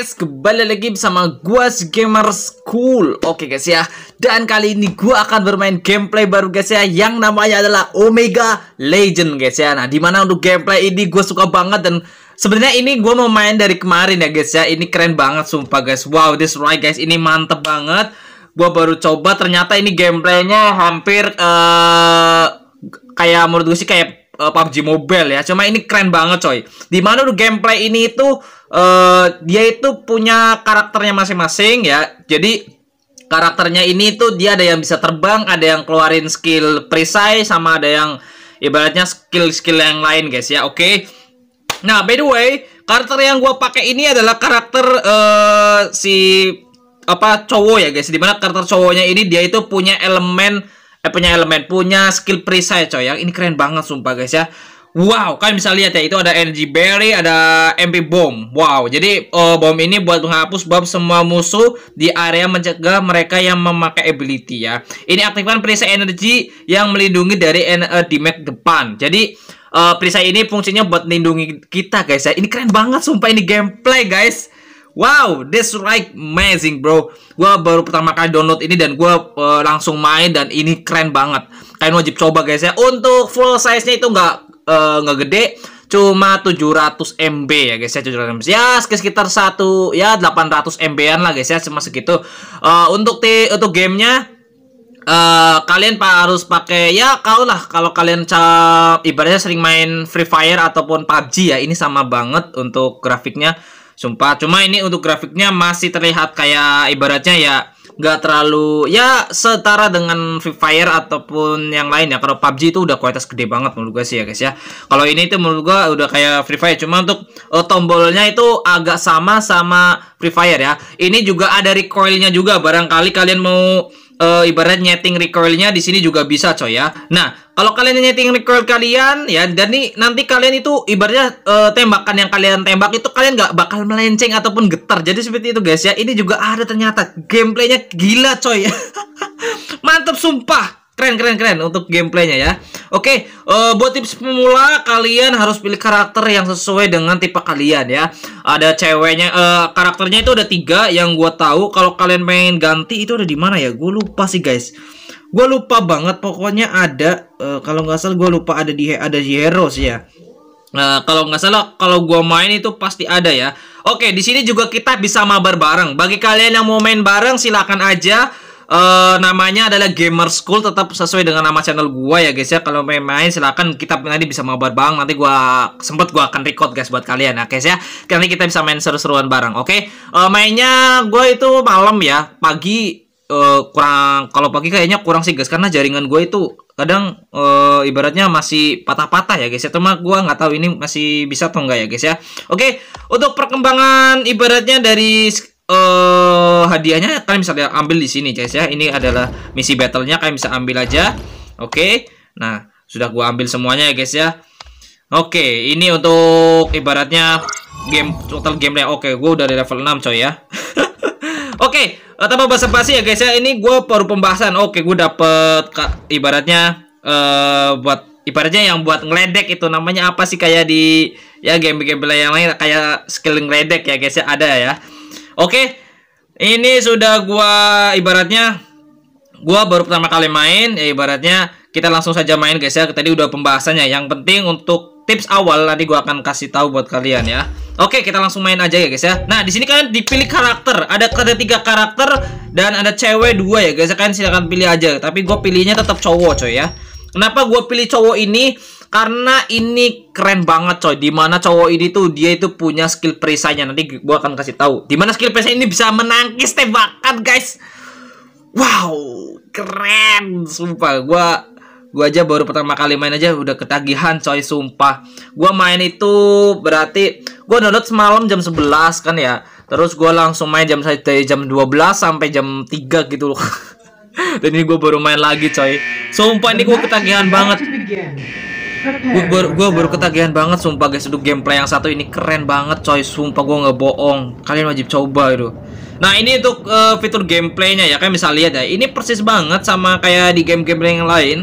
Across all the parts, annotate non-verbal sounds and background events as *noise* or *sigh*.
guys, kembali lagi bersama gua si Gamer School. Oke guys ya. Dan kali ini gua akan bermain gameplay baru guys ya yang namanya adalah Omega Legend guys ya. Nah, dimana untuk gameplay ini gua suka banget dan sebenarnya ini gua mau main dari kemarin ya guys ya. Ini keren banget sumpah guys. Wow, this right guys. Ini mantep banget. Gua baru coba ternyata ini gameplaynya hampir uh, kayak menurut gue sih kayak uh, eh, PUBG Mobile ya. Cuma ini keren banget coy. Dimana mana gameplay ini itu uh, dia itu punya karakternya masing-masing ya. Jadi karakternya ini tuh dia ada yang bisa terbang, ada yang keluarin skill perisai sama ada yang ibaratnya skill-skill yang lain guys ya. Oke. Okay? Nah, by the way, karakter yang gue pakai ini adalah karakter uh, si apa cowok ya guys. Dimana karakter cowoknya ini dia itu punya elemen eh punya elemen punya skill perisai coy ya ini keren banget sumpah guys ya Wow, kalian bisa lihat ya itu ada energy berry, ada MP bomb. Wow, jadi uh, eh, bom ini buat menghapus bab semua musuh di area mencegah mereka yang memakai ability ya. Ini aktifkan perisai energi yang melindungi dari uh, damage depan. Jadi uh, eh, perisai ini fungsinya buat melindungi kita guys ya. Ini keren banget sumpah ini gameplay guys. Wow, this right amazing bro. Gua baru pertama kali download ini dan gua uh, langsung main dan ini keren banget. Kalian wajib coba guys ya. Untuk full size-nya itu nggak uh, gede, cuma 700 MB ya guys ya 700 MB ya sekitar satu ya 800 MB-an lah guys ya cuma segitu uh, untuk t untuk gamenya Uh, kalian pak harus pakai ya kau lah kalau kalian ibaratnya sering main Free Fire ataupun PUBG ya ini sama banget untuk grafiknya Sumpah, cuma ini untuk grafiknya masih terlihat kayak ibaratnya ya nggak terlalu ya setara dengan Free Fire ataupun yang lain ya. Kalau PUBG itu udah kualitas gede banget menurut gue sih ya guys ya. Kalau ini itu menurut gue udah kayak Free Fire cuma untuk uh, tombolnya itu agak sama sama Free Fire ya. Ini juga ada recoilnya juga barangkali kalian mau uh, eh, ibarat nyeting recoilnya di sini juga bisa coy ya. Nah, kalau kalian nyeting recoil kalian ya dan nih nanti kalian itu ibaratnya uh, tembakan yang kalian tembak itu kalian nggak bakal melenceng ataupun getar. Jadi seperti itu guys ya. Ini juga ada ternyata gameplaynya gila coy. *laughs* Mantap sumpah keren keren keren untuk gameplaynya ya oke uh, buat tips pemula kalian harus pilih karakter yang sesuai dengan tipe kalian ya ada ceweknya uh, karakternya itu ada tiga yang gue tahu kalau kalian main ganti itu ada di mana ya gue lupa sih guys gue lupa banget pokoknya ada uh, kalau nggak salah gue lupa ada di ada di heroes ya Nah, kalau nggak salah, kalau gue main itu pasti ada ya. Oke, di sini juga kita bisa mabar bareng. Bagi kalian yang mau main bareng, silakan aja uh, namanya adalah Gamer School tetap sesuai dengan nama channel gua ya guys ya. Kalau main main silakan kita nanti bisa mabar bang Nanti gua sempet gua akan record guys buat kalian ya guys ya. Nanti kita bisa main seru-seruan bareng. Oke. Okay? Uh, eh, mainnya gua itu malam ya. Pagi uh, kurang kalau pagi kayaknya kurang sih guys karena jaringan gua itu kadang uh, ibaratnya masih patah-patah ya guys ya cuma gua nggak tahu ini masih bisa atau enggak ya guys ya oke untuk perkembangan ibaratnya dari uh, hadiahnya kalian bisa ambil di sini guys ya. Ini adalah misi battlenya kalian bisa ambil aja. Oke. Okay. Nah, sudah gua ambil semuanya ya guys ya. Oke, okay, ini untuk ibaratnya game total game Oke, okay, gua udah di level 6 coy ya. *laughs* Oke, okay, eh, tanpa basa-basi ya guys ya. Ini gue baru pembahasan. Oke, okay, gua dapet ibaratnya uh, buat ibaratnya yang buat ngeledek itu namanya apa sih kayak di ya game-game yang lain kayak skill ngeledek ya guys ya ada ya. Oke, ini sudah gua ibaratnya gua baru pertama kali main, ya ibaratnya kita langsung saja main guys ya. Tadi udah pembahasannya. Yang penting untuk tips awal nanti gua akan kasih tahu buat kalian ya. Oke, kita langsung main aja ya guys ya. Nah, di sini kalian dipilih karakter. Ada ada tiga karakter dan ada cewek dua ya guys. Kalian silahkan pilih aja. Tapi gua pilihnya tetap cowok coy ya. Kenapa gua pilih cowok ini? karena ini keren banget coy dimana cowok ini tuh dia itu punya skill perisainya nanti gue akan kasih tahu dimana skill perisai ini bisa menangkis tembakan guys wow keren sumpah gue gue aja baru pertama kali main aja udah ketagihan coy sumpah gue main itu berarti gue download semalam jam 11 kan ya terus gue langsung main jam dari jam 12 sampai jam 3 gitu loh *laughs* dan ini gue baru main lagi coy sumpah ini gue ketagihan banget gue baru baru ketagihan banget sumpah guys untuk gameplay yang satu ini keren banget coy sumpah gue nggak bohong kalian wajib coba itu nah ini untuk uh, fitur gameplaynya ya kalian bisa lihat ya ini persis banget sama kayak di game-game yang lain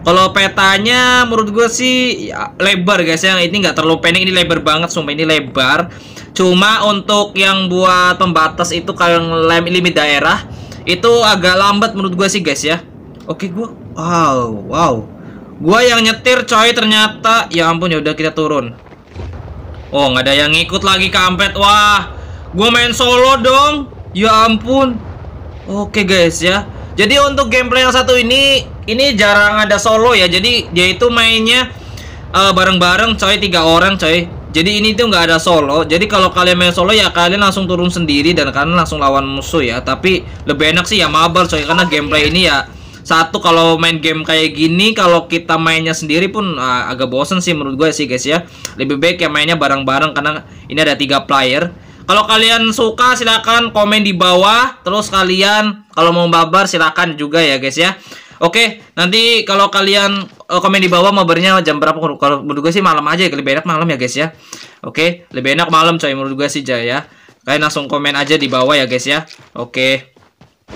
kalau petanya menurut gue sih ya, lebar guys yang ini nggak terlalu pendek ini lebar banget sumpah ini lebar cuma untuk yang buat pembatas itu kalian limit daerah itu agak lambat menurut gue sih guys ya oke gue wow wow Gua yang nyetir coy ternyata. Ya ampun ya udah kita turun. Oh, nggak ada yang ngikut lagi kampret. Wah, gua main solo dong. Ya ampun. Oke guys ya. Jadi untuk gameplay yang satu ini ini jarang ada solo ya. Jadi dia itu mainnya eh, bareng-bareng uh, coy tiga orang coy. Jadi ini tuh nggak ada solo. Jadi kalau kalian main solo ya kalian langsung turun sendiri dan kalian langsung lawan musuh ya. Tapi lebih enak sih ya mabar coy karena gameplay ini ya satu kalau main game kayak gini kalau kita mainnya sendiri pun uh, agak bosen sih menurut gue sih guys ya lebih baik ya mainnya bareng-bareng karena ini ada tiga player kalau kalian suka silahkan komen di bawah terus kalian kalau mau babar silahkan juga ya guys ya Oke, nanti kalau kalian eh, komen di bawah mabarnya jam berapa kalau menurut gue sih malam aja ya, lebih enak malam ya guys ya. Oke, lebih enak malam coy menurut gue sih Jaya. Ya. Kalian langsung komen aja di bawah ya guys ya. Oke.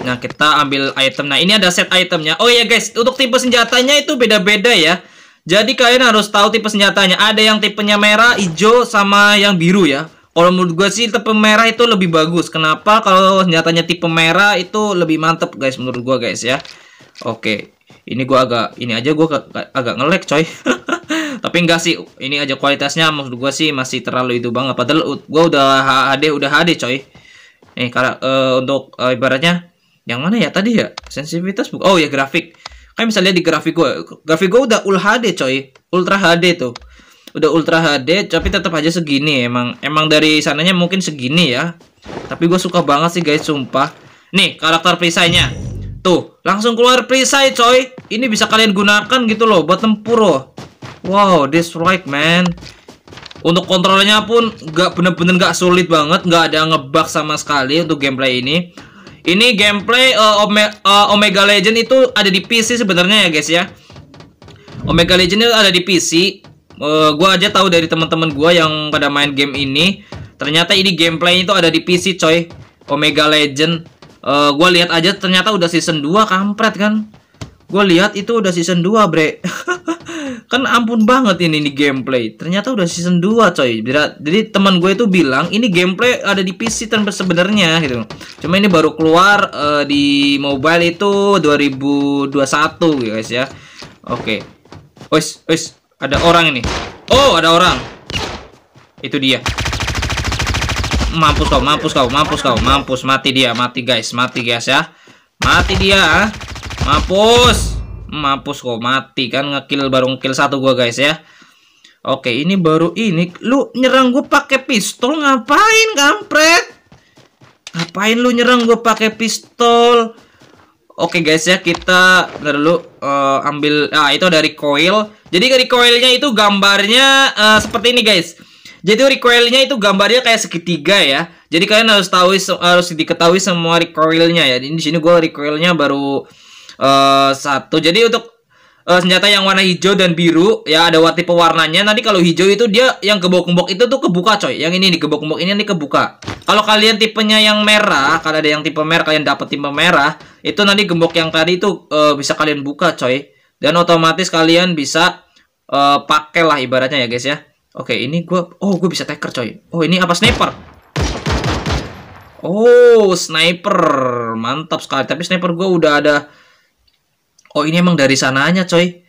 Nah, kita ambil item. Nah, ini ada set itemnya. Oh ya guys, untuk tipe senjatanya itu beda-beda ya. Jadi kalian harus tahu tipe senjatanya. Ada yang tipenya merah, hijau, sama yang biru ya. Kalau menurut gue sih tipe merah itu lebih bagus. Kenapa? Kalau senjatanya tipe merah itu lebih mantep guys menurut gue guys ya. Oke, ini gue agak ini aja gue agak ngelek coy. *laughs* Tapi enggak sih, ini aja kualitasnya menurut gue sih masih terlalu itu banget. Padahal gue udah HD udah HD coy. Nih karena eh, untuk eh, ibaratnya yang mana ya tadi ya? Sensitivitas bukan. Oh ya grafik. Kalian bisa lihat di grafik gue. Grafik gue udah ultra HD coy. Ultra HD tuh. Udah Ultra HD tapi tetap aja segini emang. Emang dari sananya mungkin segini ya. Tapi gue suka banget sih guys sumpah. Nih karakter perisainya. Tuh, langsung keluar perisai coy. Ini bisa kalian gunakan gitu loh buat tempur loh. Wow, this right man. Untuk kontrolnya pun nggak bener-bener nggak sulit banget, nggak ada ngebug sama sekali untuk gameplay ini. Ini gameplay uh, Ome uh, Omega Legend itu ada di PC sebenarnya ya guys ya. Omega Legend itu ada di PC. Uh, eh, gua aja tahu dari teman-teman gua yang pada main game ini, ternyata ini gameplay itu ada di PC coy. Omega Legend. Uh, gua lihat aja ternyata udah season 2 kampret kan. Gua lihat itu udah season 2, Bre. *laughs* kan ampun banget ini ini gameplay ternyata udah season 2 coy jadi teman gue itu bilang ini gameplay ada di PC tanpa sebenarnya gitu cuma ini baru keluar uh, di mobile itu 2021 ya guys ya oke okay. Wes, wes, ada orang ini. Oh, ada orang. Itu dia. Mampus kau, mampus kau, mampus kau, mampus mati dia, mati guys, mati guys ya. Mati dia, ah. Mampus mampus kok mati kan ngekill baru ngekill satu gua guys ya oke ini baru ini lu nyerang gua pakai pistol ngapain kampret ngapain lu nyerang gua pakai pistol oke guys ya kita ntar dulu uh, ambil ah itu dari coil jadi dari coilnya itu gambarnya uh, seperti ini guys jadi recoilnya itu gambarnya kayak segitiga ya. Jadi kalian harus tahu harus diketahui semua recoilnya ya. Di sini gue recoilnya baru uh, satu. Jadi untuk uh, senjata yang warna hijau dan biru ya ada tipe warnanya. Nanti kalau hijau itu dia yang kebok-kebok itu tuh kebuka coy. Yang ini nih kebok-kebok ini nih kebuka. Kalau kalian tipenya yang merah, kalau ada yang tipe merah kalian dapat tipe merah, itu nanti gembok yang tadi itu uh, eh, bisa kalian buka coy. Dan otomatis kalian bisa uh, pakai lah ibaratnya ya guys ya. Oke, ini gue, oh gue bisa taker coy. Oh ini apa sniper? Oh sniper, mantap sekali. Tapi sniper gue udah ada oh ini emang dari sananya coy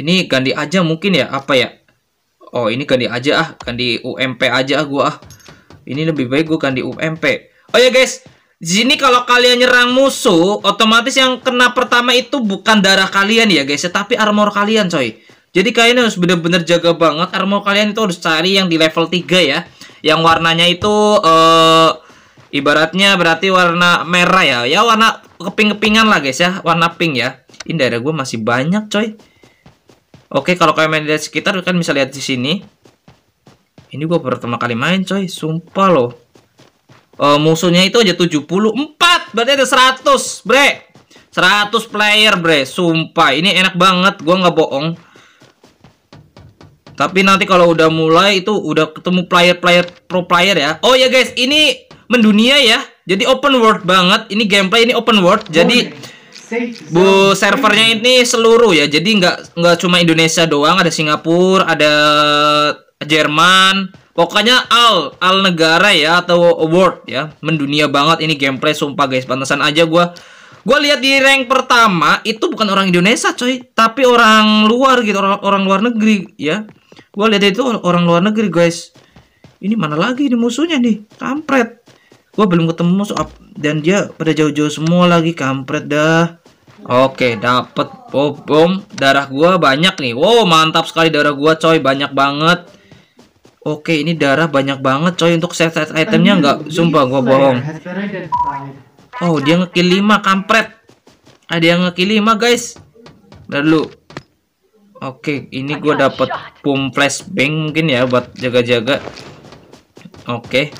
ini ganti aja mungkin ya apa ya oh ini ganti aja ah ganti UMP aja ah gue ah ini lebih baik gue ganti UMP oh ya guys di sini kalau kalian nyerang musuh otomatis yang kena pertama itu bukan darah kalian ya guys tapi armor kalian coy jadi kalian harus bener-bener jaga banget armor kalian itu harus cari yang di level 3 ya yang warnanya itu uh, ibaratnya berarti warna merah ya ya warna keping-kepingan lah guys ya warna pink ya ini daerah gue masih banyak coy. Oke, kalau kalian main di sekitar kan bisa lihat di sini. Ini gue pertama kali main coy, sumpah loh. e, musuhnya itu aja 74, berarti ada 100, bre. 100 player, bre. Sumpah, ini enak banget, gue nggak bohong. Tapi nanti kalau udah mulai itu udah ketemu player-player pro player ya. Oh ya guys, ini mendunia ya. Jadi open world banget. Ini gameplay ini open world. Jadi oh, Bu servernya ini seluruh ya, jadi nggak nggak cuma Indonesia doang, ada Singapura, ada Jerman, pokoknya al al negara ya atau award ya, mendunia banget ini gameplay sumpah guys, pantesan aja gue gue lihat di rank pertama itu bukan orang Indonesia coy tapi orang luar gitu orang, orang luar negeri ya gue lihat itu orang luar negeri guys ini mana lagi ini musuhnya nih kampret gue belum ketemu musuh dan dia pada jauh-jauh semua lagi kampret dah Oke, dapet oh, bom. Darah gua banyak nih. Wow, mantap sekali darah gua, coy. Banyak banget. Oke, ini darah banyak banget, coy. Untuk set-set itemnya nggak, iya, sumpah gua ya. bohong. Oh, dia ngekill lima, kampret. Ada ah, yang ngekill lima, guys. Lalu, Oke, ini gua dapat bom flashbang mungkin ya buat jaga-jaga. Oke.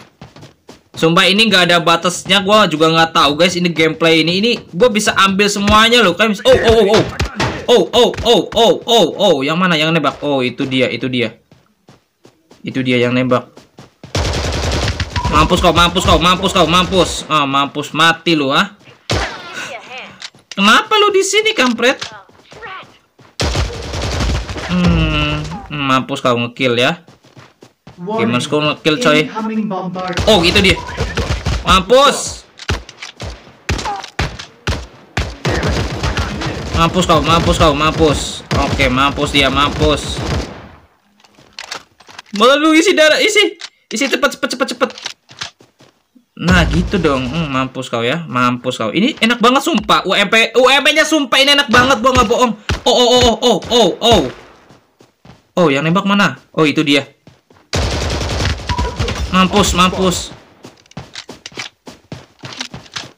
Sumpah ini nggak ada batasnya, gue juga nggak tahu guys ini gameplay ini. Ini gue bisa ambil semuanya loh. bisa... Kan? Oh, oh oh oh. Oh oh oh oh oh oh yang mana yang nembak? Oh itu dia, itu dia. Itu dia yang nembak. Mampus kau, mampus kau, mampus kau, mampus. Ah, mampus mati lu ah. Kenapa lu di sini kampret? Hmm, mampus kau ngekill ya. Gamersku ngekill coy. Oh, gitu dia. Mampus. Mampus kau, mampus kau, mampus. Oke, mampus dia, mampus. Malah lu isi darah, isi. Isi cepat cepat cepat cepat. Nah, gitu dong. Hmm, mampus kau ya. Mampus kau. Ini enak banget sumpah. UMP UMP-nya sumpah ini enak banget gua nggak bohong. Oh oh oh oh oh oh. Oh, yang nembak mana? Oh, itu dia. Mampus, mampus.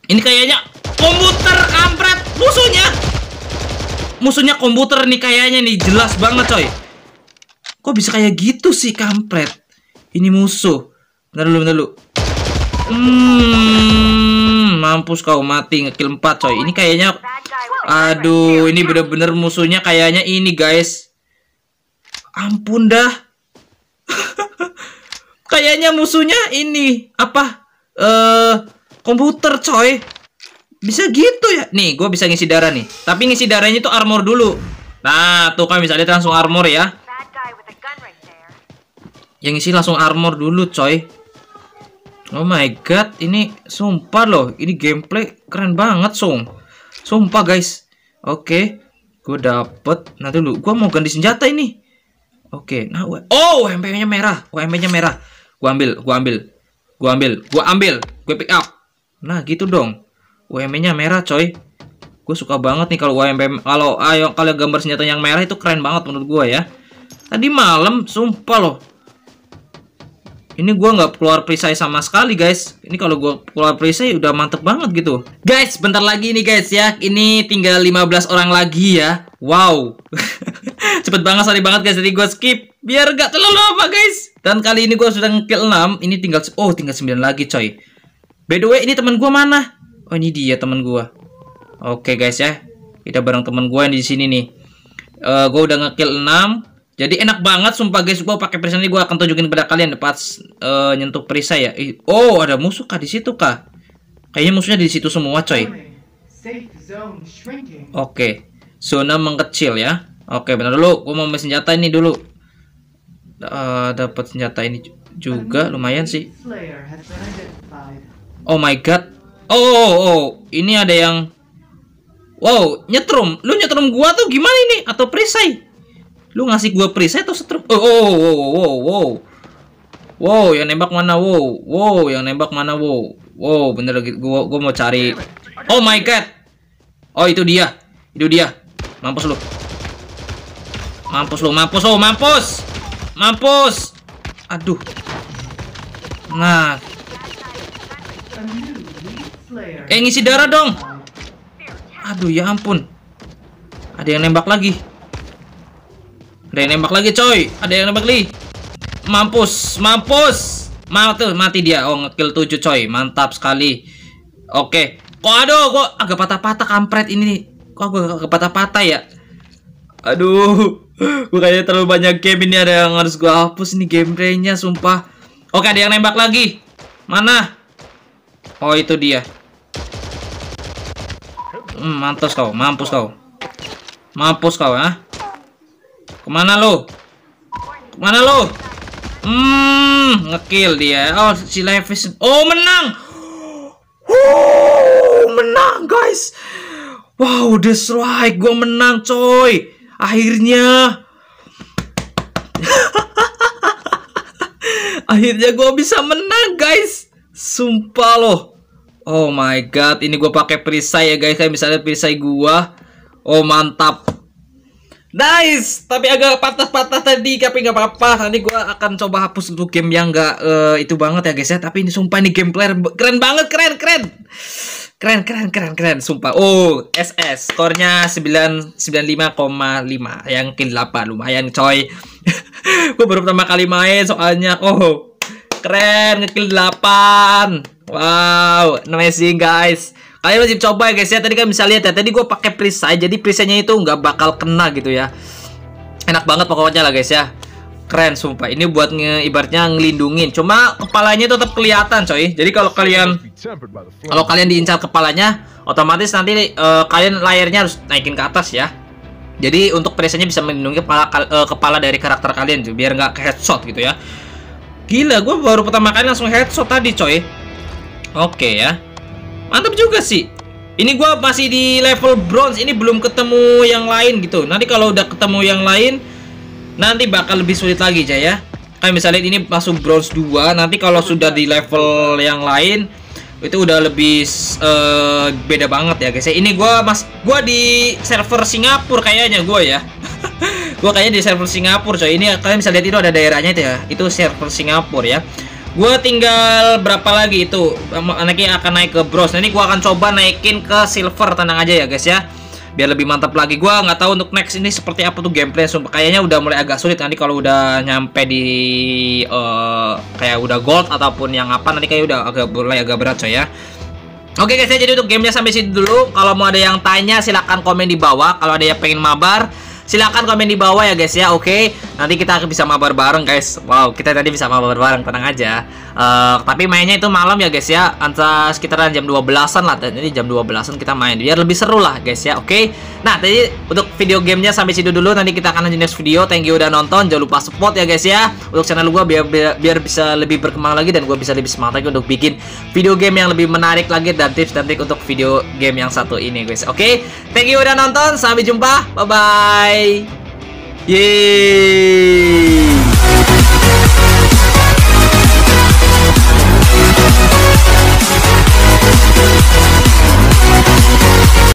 Ini kayaknya komputer kampret musuhnya. Musuhnya komputer nih kayaknya nih jelas banget coy. Kok bisa kayak gitu sih kampret? Ini musuh. Bentar dulu, bentar dulu. Hmm, mampus kau mati ngekill 4 coy. Ini kayaknya aduh, ini bener-bener musuhnya kayaknya ini guys. Ampun dah. *laughs* kayaknya musuhnya ini apa eh uh, komputer coy bisa gitu ya nih gue bisa ngisi darah nih tapi ngisi darahnya itu armor dulu nah tuh kan bisa lihat langsung armor ya yang ngisi langsung armor dulu coy oh my god ini sumpah loh ini gameplay keren banget song sumpah guys oke okay. gue dapet nanti lu gue mau ganti senjata ini oke okay. nah oh mp nya merah oh nya merah Gua ambil, gua ambil. Gua ambil, gua ambil. Gue pick up. Nah, gitu dong. UMP-nya merah, coy. Gue suka banget nih kalau UMP kalau ayo kalau gambar senjata yang merah itu keren banget menurut gue ya. Tadi malam sumpah loh. Ini gue nggak keluar perisai sama sekali guys. Ini kalau gue keluar perisai udah mantep banget gitu. Guys, bentar lagi nih guys ya. Ini tinggal 15 orang lagi ya. Wow. *laughs* Cepet banget, sorry banget guys. Jadi gue skip. Biar gak terlalu lama guys. Dan kali ini gue sudah ngekill 6. Ini tinggal... Oh, tinggal 9 lagi coy. By the way, ini teman gue mana? Oh, ini dia teman gue. Oke okay, guys ya. Kita bareng teman gue di sini nih. Uh, eh, gue udah ngekill 6. Jadi enak banget sumpah guys, gue pakai perisai ini gue akan tunjukin pada kalian pas uh, nyentuh perisai ya. oh, ada musuh kah di situ kah? Kayaknya musuhnya di situ semua, coy. Oke. Okay. Zona mengecil ya. Oke, okay, benar dulu. gue mau mesin senjata ini dulu dapat senjata ini juga lumayan sih. Oh my god. Oh, oh, oh, ini ada yang Wow, nyetrum. Lu nyetrum gua tuh gimana ini? Atau perisai? Lu ngasih gua perisai atau setrum? Oh, oh, oh, oh, oh, wow. Wow, yang nembak mana? Wow. Wow, yang nembak mana? Wow. Wow, bener lagi. Gua gua mau cari. Oh my god. Oh, itu dia. Itu dia. Mampus lu. Mampus lu, mampus lu, mampus. Lu, mampus. Mampus. Aduh. Nah. Eh ngisi darah dong. Aduh ya ampun. Ada yang nembak lagi. Ada yang nembak lagi coy. Ada yang nembak lagi. Mampus, mampus. Mati, mati dia. Oh ngekill 7 coy. Mantap sekali. Oke. Kok aduh kok agak patah-patah kampret ini. Kok agak patah-patah ya? Aduh bukannya terlalu banyak game ini ada yang harus gue hapus nih gameplaynya sumpah. Oke ada yang nembak lagi. Mana? Oh itu dia. Hmm, mantos kau, mampus kau. Mampus kau, ya Kemana lo? Kemana lo? Hmm, ngekill dia. Oh, si Levis. Oh, menang. wow menang, guys. Wow, the strike. Gue menang, coy akhirnya *laughs* akhirnya gue bisa menang guys sumpah loh oh my god ini gue pakai perisai ya guys kayak misalnya perisai gue oh mantap Nice, tapi agak patah-patah tadi, tapi nggak apa-apa. Nanti gue akan coba hapus untuk game yang nggak uh, itu banget ya guys ya. Tapi ini sumpah ini gameplay keren banget, keren, keren, keren, keren, keren, keren, sumpah. Oh, SS, skornya 9, 95,5, yang kill 8 lumayan coy. *laughs* gue baru pertama kali main soalnya, oh keren, ngekill 8. Wow, amazing guys. Kalian wajib coba ya guys ya. Tadi kan bisa lihat ya. Tadi gue pakai perisai. Jadi perisainya itu nggak bakal kena gitu ya. Enak banget pokoknya lah guys ya. Keren sumpah. Ini buat nge ibaratnya ngelindungin. Cuma kepalanya tetap kelihatan coy. Jadi kalau kalian kalau kalian diincar kepalanya, otomatis nanti uh, kalian layarnya harus naikin ke atas ya. Jadi untuk perisainya bisa melindungi kepala uh, kepala dari karakter kalian tuh biar nggak headshot gitu ya. Gila, gue baru pertama kali langsung headshot tadi coy. Oke okay, ya mantap juga sih ini gua masih di level bronze ini belum ketemu yang lain gitu nanti kalau udah ketemu yang lain nanti bakal lebih sulit lagi aja ya Kayak misalnya ini masuk bronze 2 nanti kalau sudah di level yang lain itu udah lebih uh, beda banget ya guys ya. ini gua mas gua di server Singapura kayaknya gua ya *laughs* gua kayaknya di server Singapura coy ini kalian bisa lihat itu ada daerahnya itu ya itu server Singapura ya gue tinggal berapa lagi itu anaknya akan naik ke bros nah, ini gue akan coba naikin ke silver tenang aja ya guys ya biar lebih mantap lagi gue nggak tahu untuk next ini seperti apa tuh gameplay sumpah kayaknya udah mulai agak sulit nanti kalau udah nyampe di uh, kayak udah gold ataupun yang apa nanti kayak udah agak mulai agak berat coy ya Oke guys ya jadi untuk gamenya sampai situ dulu kalau mau ada yang tanya silahkan komen di bawah kalau ada yang pengen mabar silahkan komen di bawah ya guys ya oke okay? nanti kita bisa mabar bareng guys wow kita tadi bisa mabar bareng tenang aja uh, tapi mainnya itu malam ya guys ya antara sekitaran jam 12an lah jadi jam 12an kita main biar lebih seru lah guys ya oke okay? nah tadi untuk video gamenya sampai situ dulu nanti kita akan lanjut next video thank you udah nonton jangan lupa support ya guys ya untuk channel gue biar, biar biar bisa lebih berkembang lagi dan gue bisa lebih semangat lagi untuk bikin video game yang lebih menarik lagi dan tips dan trik untuk video game yang satu ini guys oke okay? thank you udah nonton sampai jumpa bye bye Yay.